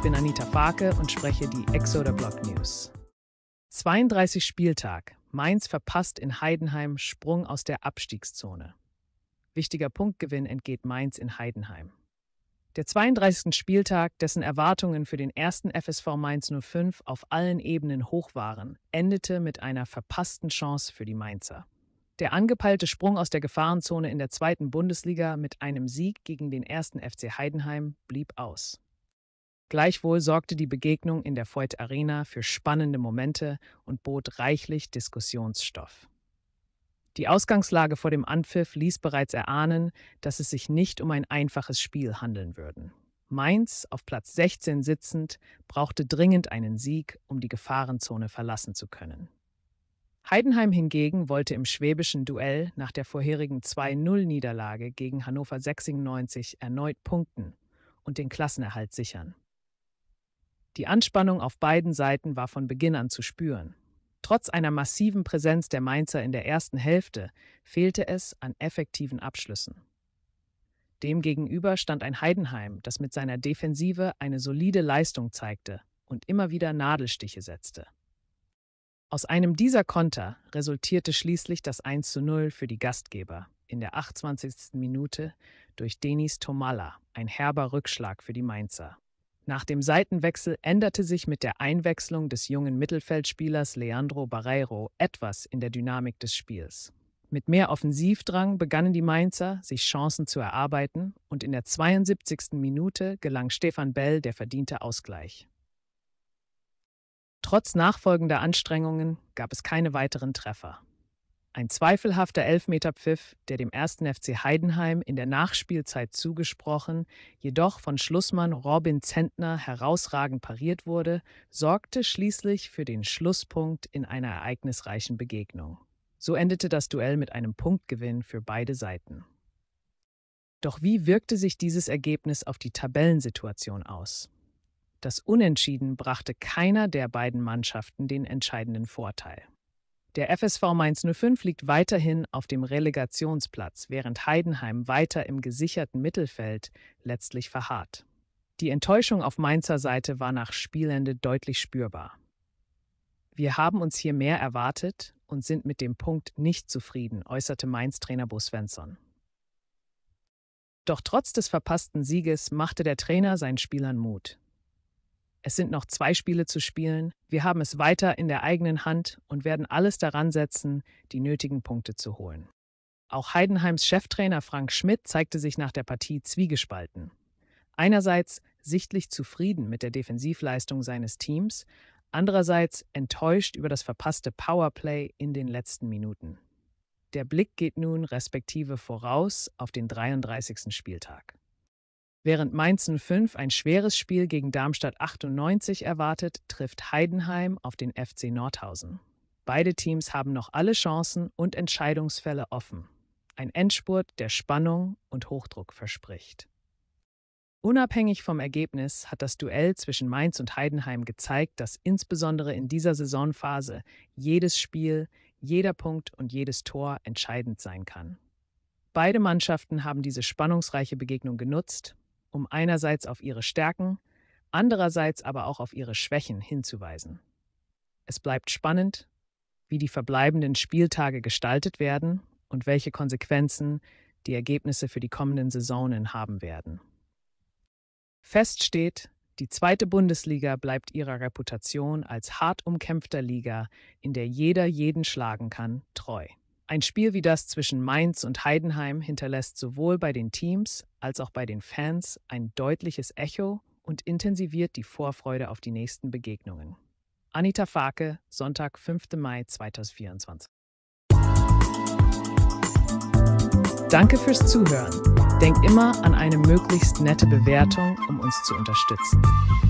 Ich bin Anita Farke und spreche die Exoder Block News. 32 Spieltag. Mainz verpasst in Heidenheim Sprung aus der Abstiegszone. Wichtiger Punktgewinn entgeht Mainz in Heidenheim. Der 32. Spieltag, dessen Erwartungen für den ersten FSV Mainz 05 auf allen Ebenen hoch waren, endete mit einer verpassten Chance für die Mainzer. Der angepeilte Sprung aus der Gefahrenzone in der zweiten Bundesliga mit einem Sieg gegen den ersten FC Heidenheim blieb aus. Gleichwohl sorgte die Begegnung in der Voigt Arena für spannende Momente und bot reichlich Diskussionsstoff. Die Ausgangslage vor dem Anpfiff ließ bereits erahnen, dass es sich nicht um ein einfaches Spiel handeln würden. Mainz, auf Platz 16 sitzend, brauchte dringend einen Sieg, um die Gefahrenzone verlassen zu können. Heidenheim hingegen wollte im schwäbischen Duell nach der vorherigen 2-0-Niederlage gegen Hannover 96 erneut punkten und den Klassenerhalt sichern. Die Anspannung auf beiden Seiten war von Beginn an zu spüren. Trotz einer massiven Präsenz der Mainzer in der ersten Hälfte fehlte es an effektiven Abschlüssen. Demgegenüber stand ein Heidenheim, das mit seiner Defensive eine solide Leistung zeigte und immer wieder Nadelstiche setzte. Aus einem dieser Konter resultierte schließlich das 1:0 für die Gastgeber in der 28. Minute durch Denis Tomala, ein herber Rückschlag für die Mainzer. Nach dem Seitenwechsel änderte sich mit der Einwechslung des jungen Mittelfeldspielers Leandro Barreiro etwas in der Dynamik des Spiels. Mit mehr Offensivdrang begannen die Mainzer, sich Chancen zu erarbeiten und in der 72. Minute gelang Stefan Bell der verdiente Ausgleich. Trotz nachfolgender Anstrengungen gab es keine weiteren Treffer. Ein zweifelhafter Elfmeterpfiff, der dem ersten FC Heidenheim in der Nachspielzeit zugesprochen, jedoch von Schlussmann Robin Zentner herausragend pariert wurde, sorgte schließlich für den Schlusspunkt in einer ereignisreichen Begegnung. So endete das Duell mit einem Punktgewinn für beide Seiten. Doch wie wirkte sich dieses Ergebnis auf die Tabellensituation aus? Das Unentschieden brachte keiner der beiden Mannschaften den entscheidenden Vorteil. Der FSV Mainz 05 liegt weiterhin auf dem Relegationsplatz, während Heidenheim weiter im gesicherten Mittelfeld letztlich verharrt. Die Enttäuschung auf Mainzer Seite war nach Spielende deutlich spürbar. Wir haben uns hier mehr erwartet und sind mit dem Punkt nicht zufrieden, äußerte Mainz-Trainer Bo Svensson. Doch trotz des verpassten Sieges machte der Trainer seinen Spielern Mut. Es sind noch zwei Spiele zu spielen. Wir haben es weiter in der eigenen Hand und werden alles daran setzen, die nötigen Punkte zu holen. Auch Heidenheims Cheftrainer Frank Schmidt zeigte sich nach der Partie zwiegespalten. Einerseits sichtlich zufrieden mit der Defensivleistung seines Teams, andererseits enttäuscht über das verpasste Powerplay in den letzten Minuten. Der Blick geht nun respektive voraus auf den 33. Spieltag. Während Mainz 05 ein schweres Spiel gegen Darmstadt 98 erwartet, trifft Heidenheim auf den FC Nordhausen. Beide Teams haben noch alle Chancen und Entscheidungsfälle offen. Ein Endspurt, der Spannung und Hochdruck verspricht. Unabhängig vom Ergebnis hat das Duell zwischen Mainz und Heidenheim gezeigt, dass insbesondere in dieser Saisonphase jedes Spiel, jeder Punkt und jedes Tor entscheidend sein kann. Beide Mannschaften haben diese spannungsreiche Begegnung genutzt, um einerseits auf ihre Stärken, andererseits aber auch auf ihre Schwächen hinzuweisen. Es bleibt spannend, wie die verbleibenden Spieltage gestaltet werden und welche Konsequenzen die Ergebnisse für die kommenden Saisonen haben werden. Fest steht, die zweite Bundesliga bleibt ihrer Reputation als hart umkämpfter Liga, in der jeder jeden schlagen kann, treu. Ein Spiel wie das zwischen Mainz und Heidenheim hinterlässt sowohl bei den Teams als auch bei den Fans ein deutliches Echo und intensiviert die Vorfreude auf die nächsten Begegnungen. Anita Fake, Sonntag, 5. Mai 2024. Danke fürs Zuhören. Denk immer an eine möglichst nette Bewertung, um uns zu unterstützen.